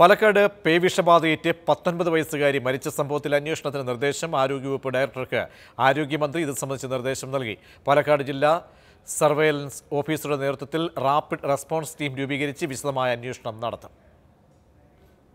പാലക്കാട് പേ വിഷബാധയേറ്റ് പത്തൊൻപത് വയസ്സുകാരി മരിച്ച സംഭവത്തിൽ അന്വേഷണത്തിന് നിർദ്ദേശം ആരോഗ്യവകുപ്പ് ഡയറക്ടർക്ക് ആരോഗ്യമന്ത്രി ഇത് സംബന്ധിച്ച് നിർദ്ദേശം നൽകി പാലക്കാട് ജില്ലാ സർവേലൻസ് ഓഫീസറുടെ നേതൃത്വത്തിൽ റാപ്പിഡ് റെസ്പോൺസ് ടീം രൂപീകരിച്ച് വിശദമായ അന്വേഷണം നടത്തും